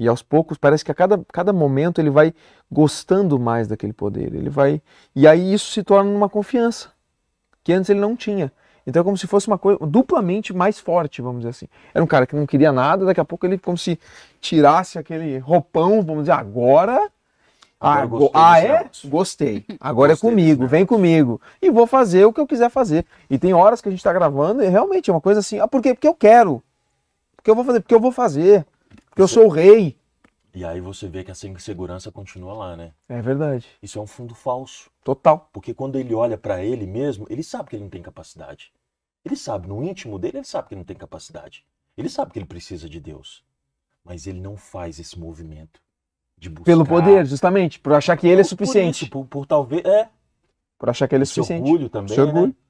E aos poucos parece que a cada, cada momento ele vai gostando mais daquele poder. Ele vai e aí isso se torna uma confiança que antes ele não tinha. Então é como se fosse uma coisa duplamente mais forte, vamos dizer assim. Era um cara que não queria nada, daqui a pouco ele como se tirasse aquele roupão, vamos dizer, agora ah, ah é? Negócio. Gostei. Agora é gostei é comigo, vem comigo. E vou fazer o que eu quiser fazer. E tem horas que a gente está gravando e realmente é uma coisa assim, ah, por quê? Porque eu quero. Porque eu vou fazer, porque eu vou fazer que eu sou o rei. E aí você vê que essa insegurança continua lá, né? É verdade. Isso é um fundo falso. Total. Porque quando ele olha para ele mesmo, ele sabe que ele não tem capacidade. Ele sabe, no íntimo dele, ele sabe que ele não tem capacidade. Ele sabe que ele precisa de Deus. Mas ele não faz esse movimento de buscar. Pelo poder, justamente. Por achar que ele por, é suficiente. Por, isso, por, por, talvez. É. Por achar que ele é suficiente seu orgulho também. Esse orgulho. Né?